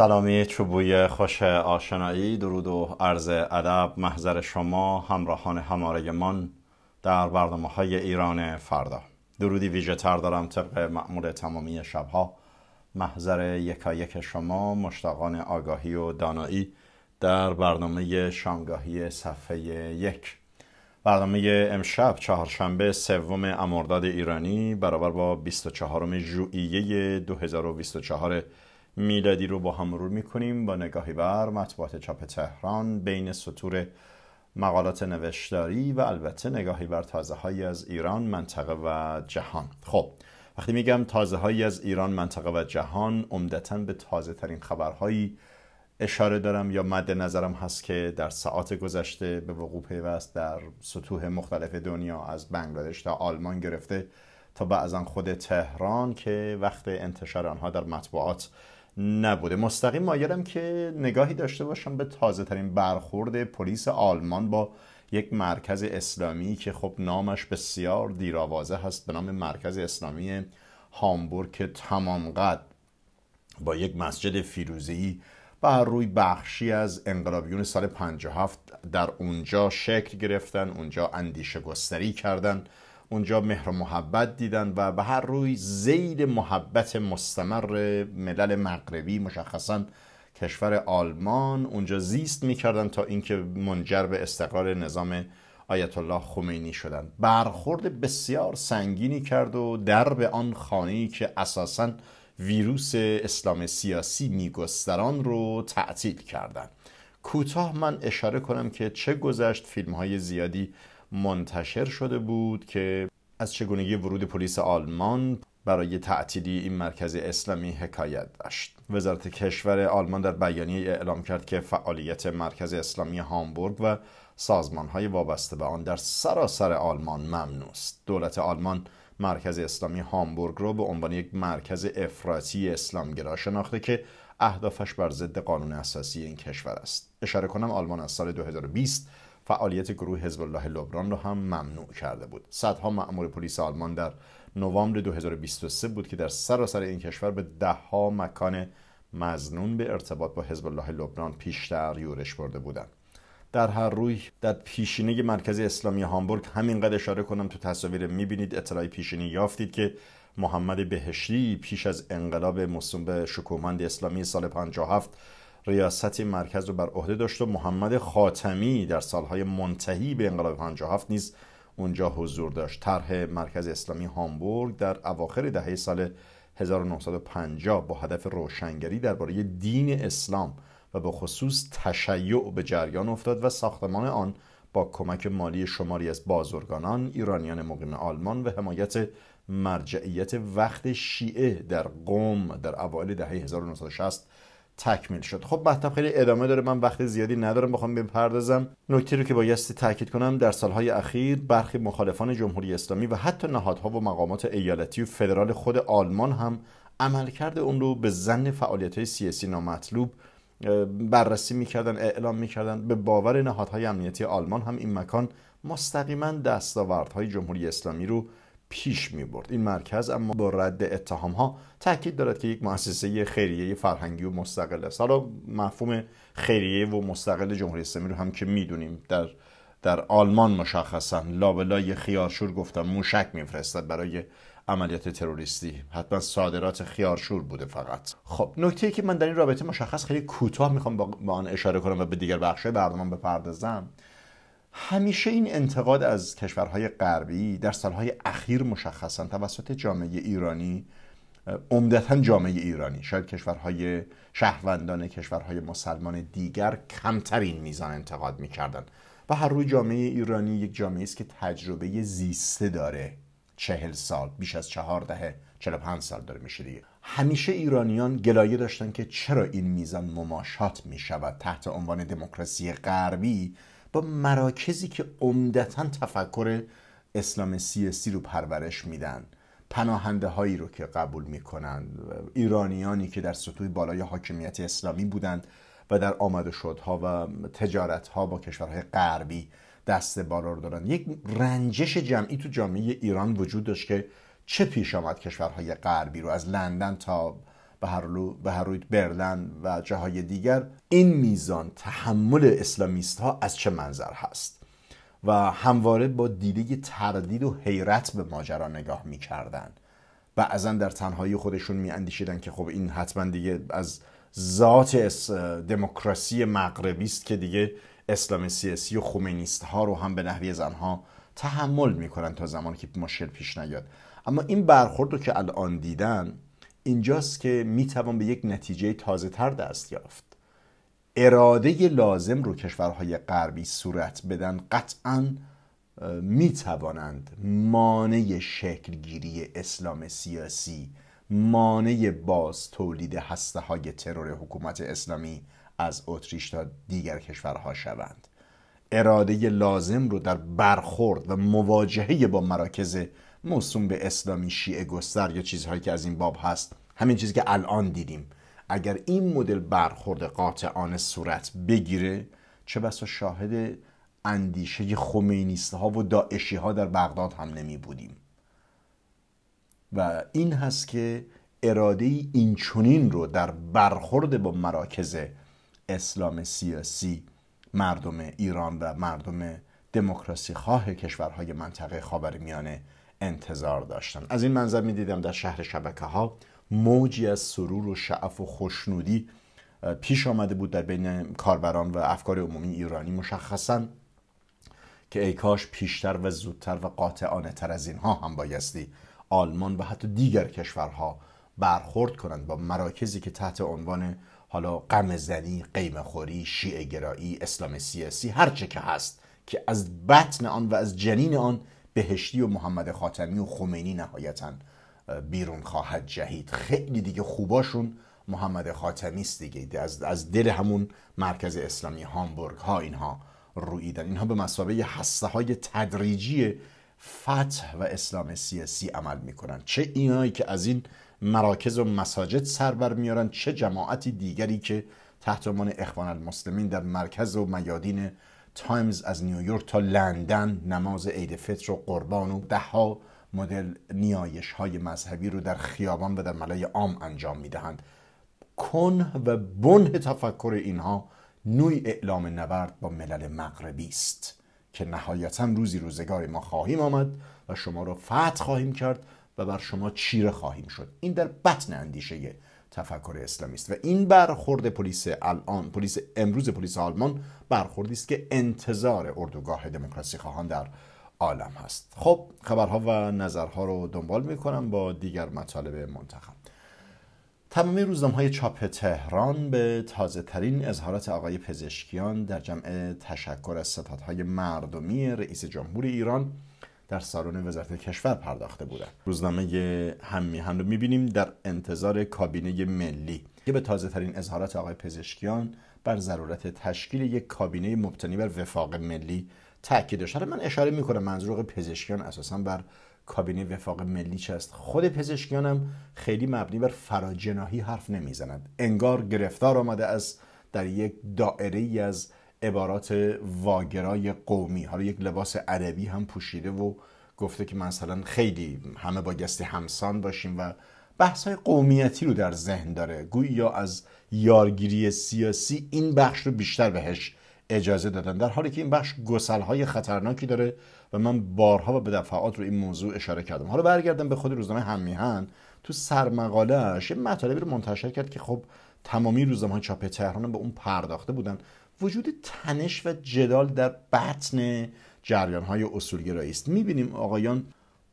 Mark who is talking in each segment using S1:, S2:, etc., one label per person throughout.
S1: سلامی چوبوی خوش آشنایی درود و عرض ادب محضر شما همراهان همارهمان در برنامه های ایران فردا درودی ویژه تر دارم طبق معمول تمامی شبها محضر یکایک شما مشتاقان آگاهی و دانایی در برنامه شانگاهی صفحه یک برنامه امشب چهارشنبه سوم امرداد ایرانی برابر با 24 ژوئیه 2024 میلادی رو با هم مرور میکنیم با نگاهی بر مطبوعات چاپ تهران بین سطور مقالات نوشتاری و البته نگاهی بر تازه های از ایران منطقه و جهان خب وقتی میگم تازه هایی از ایران منطقه و جهان عمدتا به تازه ترین خبرهایی اشاره دارم یا مد نظرم هست که در ساعات گذشته به وقوع پیوست در سطوح مختلف دنیا از بنگلادش تا آلمان گرفته تا بعضا خود تهران که وقت انتشار آنها در مطبوعات نبوده مستقیم مایلم که نگاهی داشته باشم به تازه ترین برخورد پلیس آلمان با یک مرکز اسلامی که خب نامش بسیار دیرآوازه هست به نام مرکز اسلامی هامبورگ تمام قد با یک مسجد فیروزی بر روی بخشی از انقلابیون سال 57 در اونجا شکل گرفتن اونجا اندیشه گستری کردند اونجا مهر و محبت دیدن و به هر روی زید محبت مستمر ملل مغربی مشخصا کشور آلمان اونجا زیست میکردن تا اینکه منجر به استقرار نظام آیت الله خمینی شدند برخورد بسیار سنگینی کرد و در به آن خانه‌ای که اساسا ویروس اسلام سیاسی میگستران رو تعطیل کردند کوتاه من اشاره کنم که چه گذشت فیلم های زیادی منتشر شده بود که از چگونگی ورود پلیس آلمان برای تعطیلی این مرکز اسلامی حکایت داشت وزارت کشور آلمان در بیانیه اعلام کرد که فعالیت مرکز اسلامی هامبورگ و سازمان های وابسته به آن در سراسر آلمان ممنوع است دولت آلمان مرکز اسلامی هامبورگ را به عنوان یک مرکز افراطی اسلامگرا شناخته که اهدافش بر ضد قانون اساسی این کشور است اشاره کنم آلمان از سال 2020 فعالیت گروه حزب الله لبنان رو هم ممنوع کرده بود صدها مأمور پلیس آلمان در نوامبر 2023 بود که در سراسر این کشور به دهها مکان مزنون به ارتباط با حزب الله لبنان پیشتر یورش برده بودند در هر روی در پیشینه مرکز اسلامی هامبورگ همینقدر اشاره کنم تو تصاویر میبینید اطلاعی پیشینی یافتید که محمد بهشتی پیش از انقلاب مصوم به شکوهمند اسلامی سال 57 ریاست این مرکز رو بر عهده داشت و محمد خاتمی در سالهای منتهی به انقلاب 57 نیز اونجا حضور داشت طرح مرکز اسلامی هامبورگ در اواخر دهه سال 1950 با هدف روشنگری درباره دین اسلام و به خصوص تشیع به جریان افتاد و ساختمان آن با کمک مالی شماری از بازرگانان، ایرانیان مقیم آلمان و حمایت مرجعیت وقت شیعه در قوم در اوایل دهه 1960 تکمیل شد خب مطلب خیلی ادامه داره من وقت زیادی ندارم بخوام بپردازم نکته رو که بایستی تاکید کنم در سالهای اخیر برخی مخالفان جمهوری اسلامی و حتی نهادها و مقامات ایالتی و فدرال خود آلمان هم عملکرد اون رو به زن فعالیت های سیاسی نامطلوب بررسی میکردن اعلام میکردن به باور نهادهای امنیتی آلمان هم این مکان مستقیما دستاوردهای جمهوری اسلامی رو پیش می برد این مرکز اما با رد اتهام ها تاکید دارد که یک مؤسسه خیریه فرهنگی و مستقل است حالا مفهوم خیریه و مستقل جمهوری اسلامی رو هم که میدونیم در در آلمان مشخصا لابلای خیارشور گفتم موشک میفرستد برای عملیات تروریستی حتما صادرات خیارشور بوده فقط خب نکته که من در این رابطه مشخص خیلی کوتاه میخوام با آن اشاره کنم و به دیگر بخشهای برنامه بپردازم همیشه این انتقاد از کشورهای غربی در سالهای اخیر مشخصا توسط جامعه ایرانی عمدتا جامعه ایرانی شاید کشورهای شهروندان کشورهای مسلمان دیگر کمترین میزان انتقاد میکردن و هر روی جامعه ایرانی یک جامعه است که تجربه زیسته داره چهل سال بیش از چهار دهه چهل پنج سال داره میشه دیگه همیشه ایرانیان گلایه داشتن که چرا این میزان مماشات میشود تحت عنوان دموکراسی غربی با مراکزی که عمدتا تفکر اسلام سیاسی رو پرورش میدن پناهنده هایی رو که قبول میکنند ایرانیانی که در سطوح بالای حاکمیت اسلامی بودند و در آمد و شدها و تجارت ها با کشورهای غربی دست بالا رو دارن یک رنجش جمعی تو جامعه ایران وجود داشت که چه پیش آمد کشورهای غربی رو از لندن تا به روی برلن و جاهای دیگر این میزان تحمل اسلامیست ها از چه منظر هست و همواره با دیده تردید و حیرت به ماجرا نگاه میکردن بعضا در تنهایی خودشون میاندیشیدن که خب این حتما دیگه از ذات دموکراسی مغربی است که دیگه اسلام سیاسی و خومینیست ها رو هم به نحوی از آنها تحمل میکنن تا زمانی که مشکل پیش نیاد اما این برخورد رو که الان دیدن اینجاست که میتوان به یک نتیجه تازه تر دست یافت اراده لازم رو کشورهای غربی صورت بدن قطعا میتوانند مانع شکلگیری اسلام سیاسی مانع باز تولید هسته های ترور حکومت اسلامی از اتریش تا دیگر کشورها شوند اراده لازم رو در برخورد و مواجهه با مراکز موسوم به اسلامی شیعه گستر یا چیزهایی که از این باب هست همین چیزی که الان دیدیم اگر این مدل برخورد قاطعانه صورت بگیره چه بسا شاهد اندیشه خمینیست ها و داعشی ها در بغداد هم نمی بودیم و این هست که اراده این چونین رو در برخورد با مراکز اسلام سیاسی مردم ایران و مردم دموکراسی خواه کشورهای منطقه خاورمیانه انتظار داشتم از این منظر می دیدم در شهر شبکه ها موجی از سرور و شعف و خوشنودی پیش آمده بود در بین کاربران و افکار عمومی ایرانی مشخصا که ای کاش پیشتر و زودتر و قاطعانه تر از اینها هم بایستی آلمان و حتی دیگر کشورها برخورد کنند با مراکزی که تحت عنوان حالا قم زنی، قیم خوری، شیعه گرایی، اسلام سیاسی هر که هست که از بطن آن و از جنین آن بهشتی و محمد خاتمی و خمینی نهایتا بیرون خواهد جهید خیلی دیگه خوباشون محمد خاتمی است دیگه از, دل همون مرکز اسلامی هامبورگ ها اینها رویدن اینها به مسابقه هسته های تدریجی فتح و اسلام سیاسی عمل میکنن چه اینایی که از این مراکز و مساجد سربر میارن چه جماعتی دیگری که تحت عنوان اخوان المسلمین در مرکز و میادین تایمز از نیویورک تا لندن نماز عید فطر و قربان و دهها مدل نیایش های مذهبی رو در خیابان و در ملای عام انجام میدهند کن و بنه تفکر اینها نوی اعلام نبرد با ملل مغربی است که نهایتا روزی روزگار ما خواهیم آمد و شما را فتح خواهیم کرد و بر شما چیره خواهیم شد این در بطن اندیشه تفکر اسلامی است و این برخورد پلیس الان پلیس امروز پلیس آلمان برخوردی است که انتظار اردوگاه دموکراسی خواهان در عالم هست خب خبرها و نظرها رو دنبال میکنم با دیگر مطالب منتخب تمامی روزنامه های چاپ تهران به تازه ترین اظهارات آقای پزشکیان در جمع تشکر از ستادهای مردمی رئیس جمهور ایران در سالن وزارت کشور پرداخته بودند روزنامه همی رو میبینیم در انتظار کابینه ملی که به تازه ترین اظهارات آقای پزشکیان بر ضرورت تشکیل یک کابینه مبتنی بر وفاق ملی تاکید داشت من اشاره میکنم منظور پزشکیان اساسا بر کابینه وفاق ملی چست خود پزشکیان هم خیلی مبنی بر فراجناهی حرف نمیزنند انگار گرفتار آمده از در یک دائره از عبارات واگرای قومی حالا یک لباس عربی هم پوشیده و گفته که مثلا خیلی همه با گستی همسان باشیم و بحث های قومیتی رو در ذهن داره گویی یا از یارگیری سیاسی این بخش رو بیشتر بهش اجازه دادن در حالی که این بخش گسلهای خطرناکی داره و من بارها و به دفعات رو این موضوع اشاره کردم حالا برگردم به خود روزنامه همیهن تو سرمقالهش یه مطالبی رو منتشر کرد که خب تمامی روزنامه های چاپ تهران به اون پرداخته بودن وجود تنش و جدال در بطن جریان های اصولگرایی است میبینیم آقایان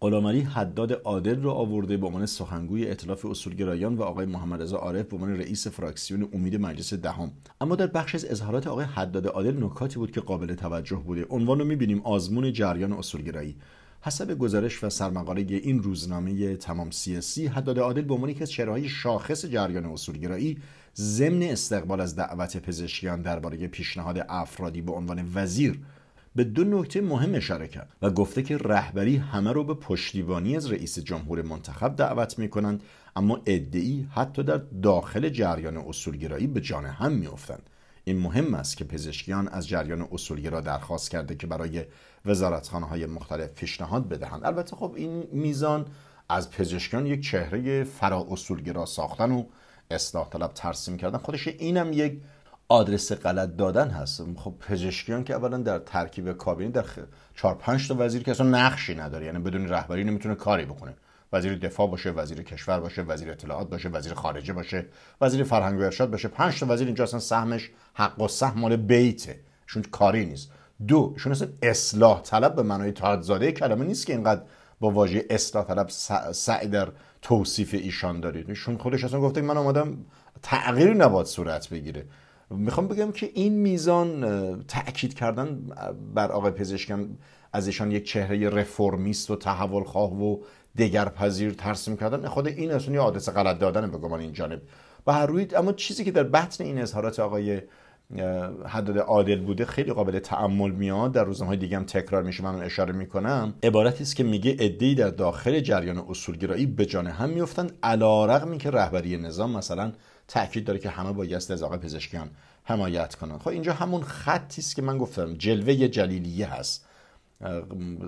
S1: غلامعلی حداد عادل رو آورده به عنوان سخنگوی ائتلاف اصولگرایان و آقای محمد رضا عارف به عنوان رئیس فراکسیون امید مجلس دهم اما در بخش از اظهارات آقای حداد عادل نکاتی بود که قابل توجه بوده عنوان رو میبینیم آزمون جریان اصولگرایی حسب گزارش و سرمقاله این روزنامه تمام سیاسی حداد عادل به عنوان یکی از چهرههای شاخص جریان اصولگرایی ضمن استقبال از دعوت پزشکیان درباره پیشنهاد افرادی به عنوان وزیر به دو نکته مهم اشاره کرد و گفته که رهبری همه رو به پشتیبانی از رئیس جمهور منتخب دعوت میکنند اما ادعی حتی در داخل جریان اصولگرایی به جان هم میافتند این مهم است که پزشکیان از جریان اصولی را درخواست کرده که برای وزارتخانه های مختلف پیشنهاد بدهند البته خب این میزان از پزشکیان یک چهره فرا اصولگرا ساختن و اصلاح طلب ترسیم کردن خودش اینم یک آدرس غلط دادن هست خب پزشکیان که اولا در ترکیب کابینه در 4 5 تا وزیر که اصلا نقشی نداره یعنی بدون رهبری نمیتونه کاری بکنه وزیر دفاع باشه وزیر کشور باشه وزیر اطلاعات باشه وزیر خارجه باشه وزیر فرهنگ و ارشاد باشه پنج تا وزیر اینجا اصلا سهمش حق و سهم مال بیته شون کاری نیست دو شون اصلا اصلاح طلب به معنای تادزاده کلمه نیست که اینقدر با واژه اصلاح طلب سعی در توصیف ایشان دارید ایشون خودش اصلا گفته من آمدم تغییری نباد صورت بگیره میخوام بگم که این میزان تاکید کردن بر آقای پزشکم از ایشان یک چهره رفرمیست و تحول خواه و دگرپذیر ترسیم کردن خود این اصلا یه آدرس غلط دادن به گمان این جانب و هر روی اما چیزی که در بطن این اظهارات آقای حداد عادل بوده خیلی قابل تعمل میاد در روزنامه دیگه هم تکرار میشه من اشاره میکنم عبارتی است که میگه عدهای در داخل جریان اصولگرایی به جان هم میفتن علیرغم که رهبری نظام مثلا تاکید داره که همه بایست از آقای پزشکیان حمایت کنن خب اینجا همون خطی است که من گفتم جلوه جلیلیه هست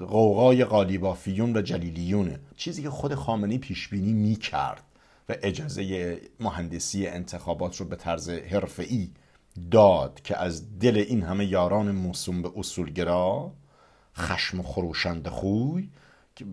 S1: قوقای قالیبافیون و جلیلیونه چیزی که خود خامنی پیش بینی میکرد و اجازه مهندسی انتخابات رو به طرز حرفه‌ای داد که از دل این همه یاران موسوم به اصولگرا خشم و خروشند خوی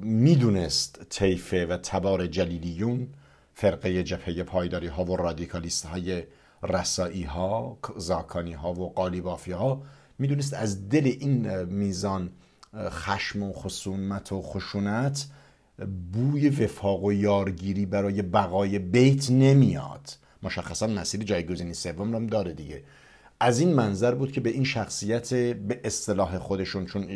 S1: میدونست طیفه و تبار جلیلیون فرقه جبهه پایداری ها و رادیکالیست های رسایی ها زاکانی ها و قالیبافی ها میدونست از دل این میزان خشم و خصومت و خشونت بوی وفاق و یارگیری برای بقای بیت نمیاد مشخصا مسیر جایگزینی سوم رو داره دیگه از این منظر بود که به این شخصیت به اصطلاح خودشون چون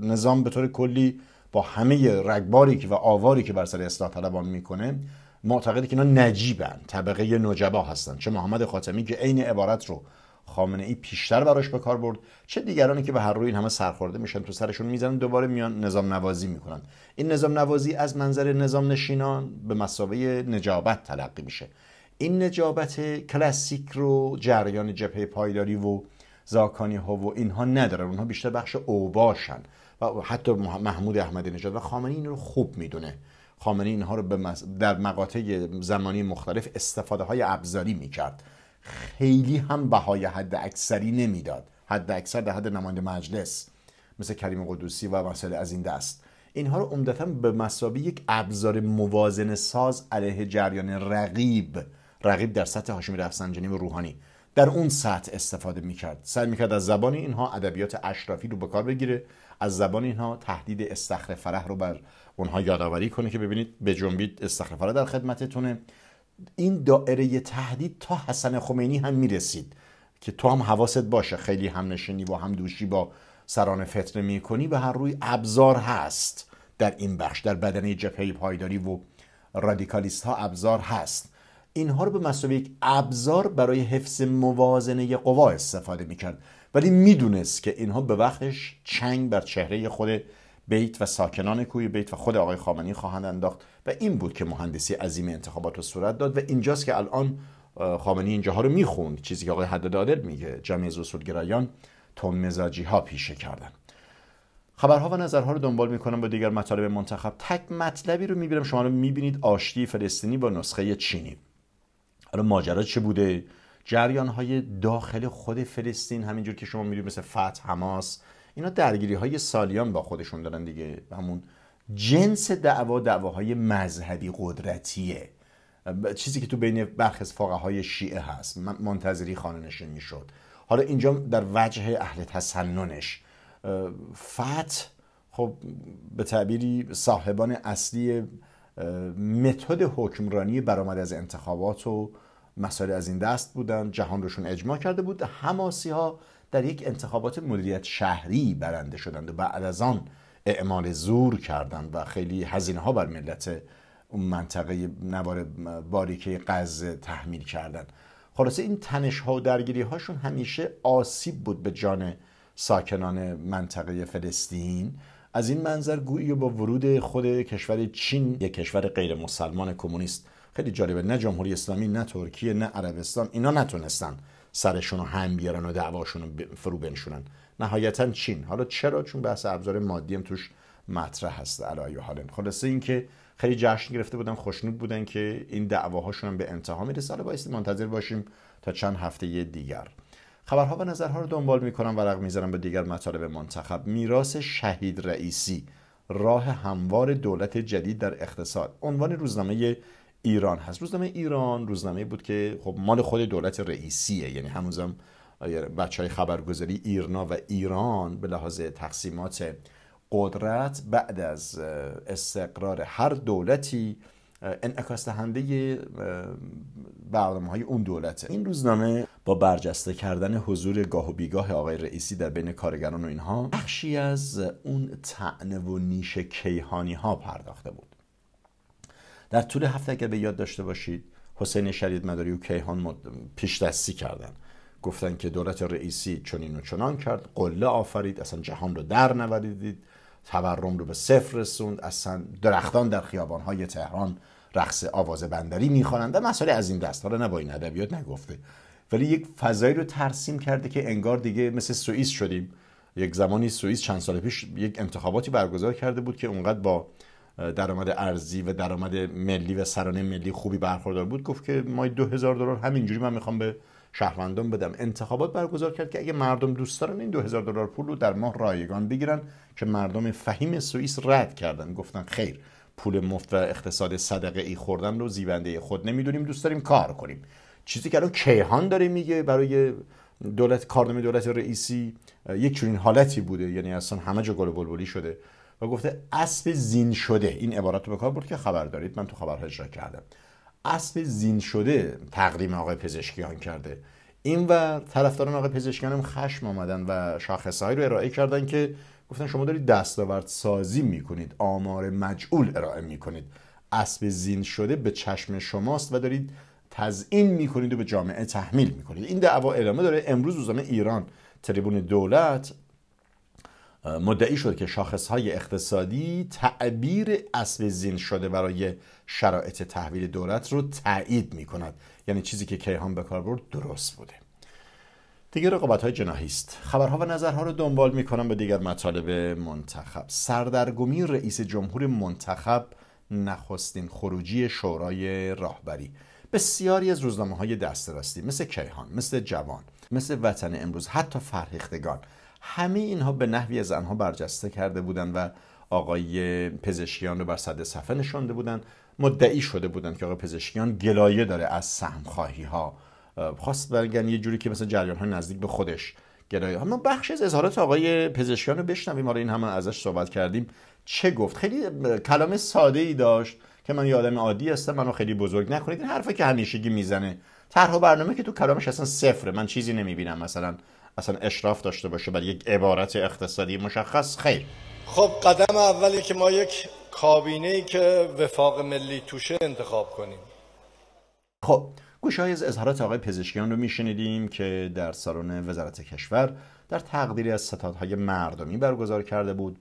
S1: نظام به طور کلی با همه رگباری که و آواری که بر سر اصلاح طلبان میکنه معتقده که اینا نجیبن طبقه نجبا هستن چه محمد خاتمی که عین عبارت رو خامنه ای پیشتر براش به کار برد چه دیگرانی که به هر روی این همه سرخورده میشن تو سرشون میزنن دوباره میان نظام نوازی میکنن این نظام نوازی از منظر نظام نشینان به مساوی نجابت تلقی میشه این نجابت کلاسیک رو جریان جبهه پایداری و زاکانی ها و اینها نداره اونها بیشتر بخش اوباشن و حتی محمود احمدی نژاد و خامنه این رو خوب میدونه خامنه اینها رو در مقاطع زمانی مختلف استفاده های ابزاری میکرد خیلی هم بهای حد اکثری نمیداد حد اکثر در حد نماینده مجلس مثل کریم قدوسی و مسائل از این دست اینها رو عمدتا به مسابقه یک ابزار موازن ساز علیه جریان رقیب رقیب در سطح هاشمی رفسنجانی و روحانی در اون سطح استفاده میکرد سعی میکرد از زبان اینها ادبیات اشرافی رو به کار بگیره از زبان اینها تهدید استخر فرح رو بر اونها یادآوری کنه که ببینید به جنبید استخر فرح در خدمتتونه این دائره تهدید تا حسن خمینی هم میرسید که تو هم حواست باشه خیلی هم نشینی و هم دوشی با سران فتنه میکنی و هر روی ابزار هست در این بخش در بدنه جبهه پایداری و رادیکالیست ها ابزار هست اینها رو به مسابقه یک ابزار برای حفظ موازنه قوا استفاده میکرد ولی میدونست که اینها به وقتش چنگ بر چهره خود بیت و ساکنان کوی بیت و خود آقای خامنی خواهند انداخت و این بود که مهندسی عظیم انتخابات رو صورت داد و اینجاست که الان خامنی اینجاها رو میخوند چیزی که آقای حداد عادل میگه جمعیت اصولگرایان تون مزاجی ها پیشه کردن خبرها و نظرها رو دنبال میکنم با دیگر مطالب منتخب تک مطلبی رو میبینم شما رو میبینید آشتی فلسطینی با نسخه چینی حالا ماجرا چه بوده جریان های داخل خود فلسطین همینجور که شما میدونید مثل فتح حماس اینا درگیری های سالیان با خودشون دارن دیگه همون جنس دعوا دعواهای مذهبی قدرتیه چیزی که تو بین برخ از های شیعه هست منتظری خانه می میشد حالا اینجا در وجه اهل تسننش فتح خب به تعبیری صاحبان اصلی متد حکمرانی برآمد از انتخابات و مسائل از این دست بودن جهان روشون اجماع کرده بود حماسی ها در یک انتخابات مدیریت شهری برنده شدند و بعد از آن اعمال زور کردند و خیلی هزینه ها بر ملت اون منطقه نوار باریکه قز تحمیل کردند خلاصه این تنش ها و درگیری هاشون همیشه آسیب بود به جان ساکنان منطقه فلسطین از این منظر گویی با ورود خود کشور چین یک کشور غیر مسلمان کمونیست خیلی جالبه نه جمهوری اسلامی نه ترکیه نه عربستان اینا نتونستن سرشون هم بیارن و دعواشون رو فرو بنشونن نهایتا چین حالا چرا چون بحث ابزار مادی هم توش مطرح هست علی حالن خلاصه اینکه خیلی جشن گرفته بودن خوشنود بودن که این دعواهاشون به انتها میرسه حالا بایستی منتظر باشیم تا چند هفته دیگر خبرها و نظرها رو دنبال میکنم و رقم میزنم به دیگر مطالب منتخب میراث شهید رئیسی راه هموار دولت جدید در اقتصاد عنوان روزنامه ایران هست روزنامه ایران روزنامه بود که خب مال خود دولت رئیسیه یعنی هنوزم بچه های خبرگزاری ایرنا و ایران به لحاظ تقسیمات قدرت بعد از استقرار هر دولتی انعکاس دهنده برنامه های اون دولته این روزنامه با برجسته کردن حضور گاه و بیگاه آقای رئیسی در بین کارگران و اینها بخشی از اون تعنه و نیش کیهانی ها پرداخته بود در طول هفته اگر به یاد داشته باشید حسین شرید مداری و کیهان پیش دستی کردن گفتن که دولت رئیسی چنین و چنان کرد قله آفرید اصلا جهان رو در نوریدید تورم رو به صفر رسوند اصلا درختان در خیابانهای تهران رقص آواز بندری میخوانند و مسئله از این دست رو نه با ادبیات نگفته ولی یک فضایی رو ترسیم کرده که انگار دیگه مثل سوئیس شدیم یک زمانی سوئیس چند سال پیش یک انتخاباتی برگزار کرده بود که اونقدر با درآمد ارزی و درآمد ملی و سرانه ملی خوبی برخوردار بود گفت که ما 2000 دلار همینجوری من میخوام به شهروندان بدم انتخابات برگزار کرد که اگه مردم دوست دارن این 2000 دلار پول رو در ماه رایگان بگیرن که مردم فهیم سوئیس رد کردن گفتن خیر پول مفت و اقتصاد صدقه ای خوردن رو زیبنده خود نمیدونیم دوست داریم کار کنیم چیزی که الان کیهان داره میگه برای دولت کارنامه دولت رئیسی یک چنین حالتی بوده یعنی اصلا همه جا گل بلبلی شده و گفته اسب زین شده این عبارت رو به کار برد که خبر دارید من تو خبرها اجرا کردم اسب زین شده تقدیم آقای پزشکیان کرده این و طرفداران آقای پزشکیان هم خشم آمدن و شاخصهایی رو ارائه کردن که گفتن شما دارید دستاورد سازی میکنید آمار مجعول ارائه میکنید اسب زین شده به چشم شماست و دارید تزئین میکنید و به جامعه تحمیل میکنید این دعوا ادامه داره امروز روزنامه ایران تریبون دولت مدعی شد که شاخصهای اقتصادی تعبیر اصل زین شده برای شرایط تحویل دولت رو تایید می کند یعنی چیزی که کیهان به کار برد درست بوده دیگه رقابت های جناهی است خبرها و نظرها رو دنبال می کنم به دیگر مطالب منتخب سردرگمی رئیس جمهور منتخب نخستین خروجی شورای راهبری بسیاری از روزنامه های دست مثل کیهان مثل جوان مثل وطن امروز حتی فرهیختگان همه اینها به نحوی از زنها برجسته کرده بودند و آقای پزشکیان رو بر صد صفحه نشانده بودند مدعی شده بودند که آقای پزشکیان گلایه داره از خواهی ها خواست برگن یه جوری که مثلا جریان های نزدیک به خودش گلایه اما بخش از اظهارات آقای پزشکیان رو بشنویم آره این هم ازش صحبت کردیم چه گفت خیلی کلام ساده ای داشت که من یه آدم عادی هستم منو خیلی بزرگ نکنید این حرفه که همیشگی میزنه طرح برنامه که تو کلامش اصلا صفره من چیزی نمیبینم مثلا اصلا اشراف داشته باشه بر یک عبارت اقتصادی مشخص خیر
S2: خب قدم اولی که ما یک کابینه ای که وفاق ملی توشه انتخاب کنیم
S1: خب های از اظهارات آقای پزشکیان رو میشنیدیم که در سالن وزارت کشور در تقدیری از ستادهای مردمی برگزار کرده بود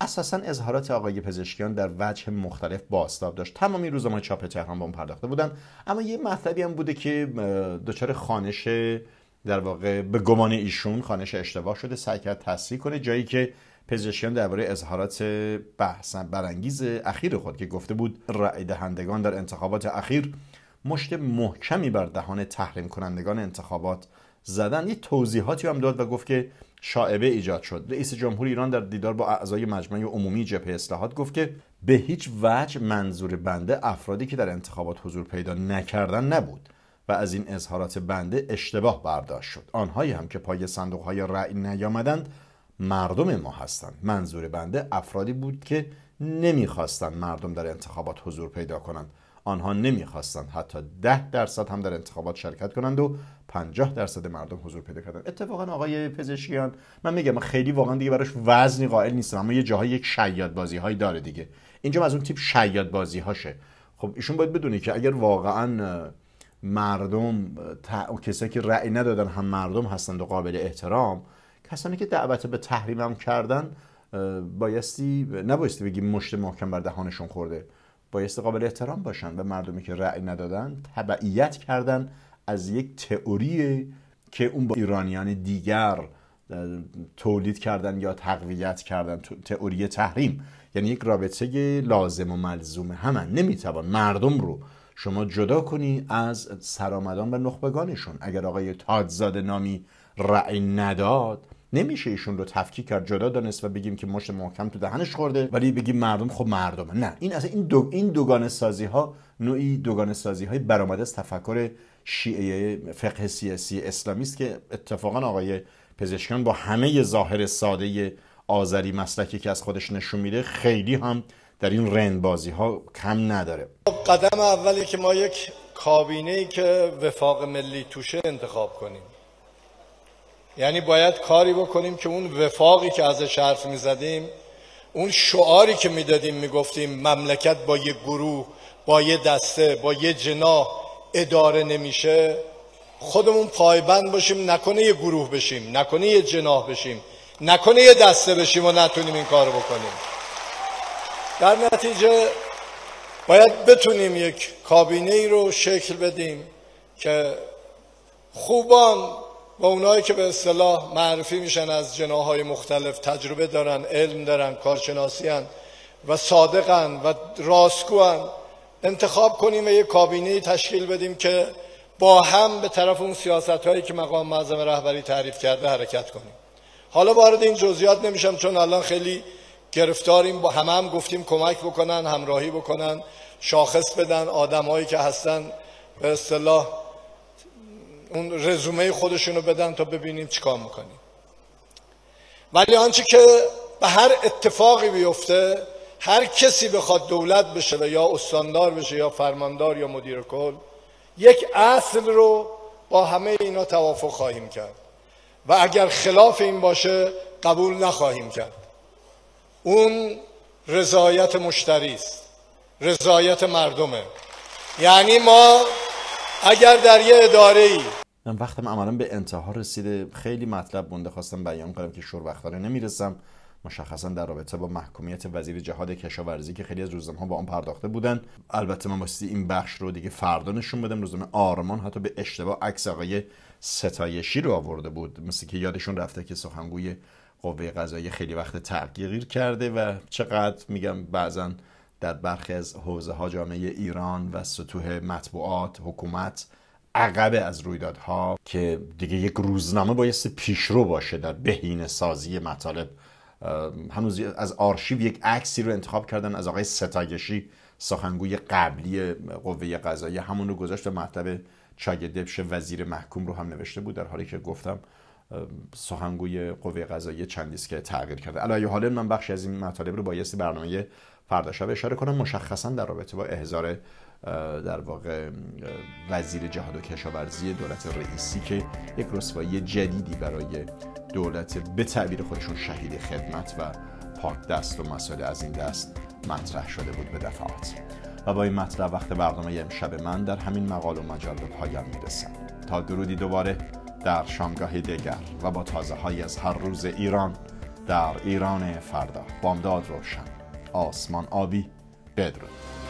S1: اساسا اظهارات آقای پزشکیان در وجه مختلف باستاب داشت تمامی روزنامه چاپ تهران به اون پرداخته بودن اما یه مطلبی هم بوده که دچار خانش در واقع به گمان ایشون خانش اشتباه شده سعی کرد تصریح کنه جایی که پزشکیان درباره اظهارات بحث برانگیز اخیر خود که گفته بود رأی دهندگان در انتخابات اخیر مشت محکمی بر دهان تحریم کنندگان انتخابات زدن یه توضیحاتی هم داد و گفت که شاعبه ایجاد شد رئیس جمهور ایران در دیدار با اعضای مجمع عمومی جبهه اصلاحات گفت که به هیچ وجه منظور بنده افرادی که در انتخابات حضور پیدا نکردن نبود و از این اظهارات بنده اشتباه برداشت شد آنهایی هم که پای صندوق های رأی نیامدند مردم ما هستند منظور بنده افرادی بود که نمیخواستند مردم در انتخابات حضور پیدا کنند آنها نمیخواستند حتی ده درصد هم در انتخابات شرکت کنند و پنجاه درصد مردم حضور پیدا کردن اتفاقا آقای پزشکیان من میگم خیلی واقعا دیگه براش وزنی قائل نیستم اما یه جاهای یک شیاد بازی داره دیگه اینجا از اون تیپ شیاد بازی هاشه خب ایشون باید بدونی که اگر واقعا مردم تا... کسایی که رأی ندادن هم مردم هستند و قابل احترام کسانی که دعوت به تحریمم کردن بایستی نبایستی بگی مشت محکم بر دهانشون خورده بایستی قابل احترام باشن و مردمی که رأی ندادن تبعیت کردن از یک تئوری که اون با ایرانیان دیگر تولید کردن یا تقویت کردن تئوری تحریم یعنی یک رابطه لازم و ملزوم همن نمیتوان مردم رو شما جدا کنی از سرآمدان و نخبگانشون اگر آقای تاجزاده نامی رأی نداد نمیشه ایشون رو تفکیک کرد جدا دانست و بگیم که مشت محکم تو دهنش خورده ولی بگیم مردم خب مردمه نه این اصلا این دو این دوگان سازی ها نوعی دوگان سازی های برآمده از تفکر شیعه فقه سیاسی اسلامی است که اتفاقا آقای پزشکان با همه ظاهر ساده آذری مسلکی که از خودش نشون میده خیلی هم در این رند بازی ها کم نداره
S2: قدم اولی که ما یک کابینه ای که وفاق ملی توشه انتخاب کنیم یعنی باید کاری بکنیم که اون وفاقی که ازش حرف زدیم اون شعاری که میدادیم میگفتیم مملکت با یه گروه با یه دسته با یه جناه اداره نمیشه خودمون پایبند باشیم نکنه یه گروه بشیم نکنه یه جناح بشیم نکنه یه دسته بشیم و نتونیم این کار بکنیم در نتیجه باید بتونیم یک کابینه ای رو شکل بدیم که خوبان و اونایی که به اصطلاح معرفی میشن از جناهای مختلف تجربه دارن علم دارن کارشناسی هن و صادقن و راستگو انتخاب کنیم و یک کابینه تشکیل بدیم که با هم به طرف اون سیاست هایی که مقام معظم رهبری تعریف کرده حرکت کنیم حالا وارد این جزئیات نمیشم چون الان خیلی گرفتاریم با همه هم گفتیم کمک بکنن همراهی بکنن شاخص بدن آدمایی که هستن به اصطلاح اون رزومه خودشون رو بدن تا ببینیم چیکار میکنیم ولی آنچه که به هر اتفاقی بیفته هر کسی بخواد دولت بشه و یا استاندار بشه یا فرماندار یا مدیر کل یک اصل رو با همه اینا توافق خواهیم کرد و اگر خلاف این باشه قبول نخواهیم کرد اون رضایت مشتری است رضایت مردمه یعنی ما اگر در یه اداره ای
S1: من وقتم عملا به انتها رسیده خیلی مطلب بنده خواستم بیان کنم که شور وقتانه نمیرسم مشخصا در رابطه با محکومیت وزیر جهاد کشاورزی که خیلی از روزنامه ها با آن پرداخته بودن البته من واسه این بخش رو دیگه فردا نشون بدم روزنامه آرمان حتی به اشتباه عکس آقای ستایشی رو آورده بود مثل که یادشون رفته که سخنگوی قوه قضایی خیلی وقت تغییر کرده و چقدر میگم بعضا در برخی از حوزه ها جامعه ایران و سطوح مطبوعات حکومت عقب از رویدادها که دیگه یک روزنامه بایستی پیشرو باشه در بهین سازی مطالب هنوز از آرشیو یک عکسی رو انتخاب کردن از آقای ستاگشی سخنگوی قبلی قوه قضایی همون رو گذاشت و مطلب چاگ دبش وزیر محکوم رو هم نوشته بود در حالی که گفتم سخنگوی قوه قضاییه چندیست که تغییر کرده علی حال من بخشی از این مطالب رو بایستی برنامه فردا شب اشاره کنم مشخصا در رابطه با احزار در واقع وزیر جهاد و کشاورزی دولت رئیسی که یک رسوایی جدیدی برای دولت به تعبیر خودشون شهید خدمت و پاک دست و مسئله از این دست مطرح شده بود به دفعات و با این مطلب وقت برنامه امشب من در همین مقال و مجال به پایان میرسم تا درودی دوباره در شامگاه دیگر و با تازه های از هر روز ایران در ایران فردا بامداد روشن آسمان آبی بدرود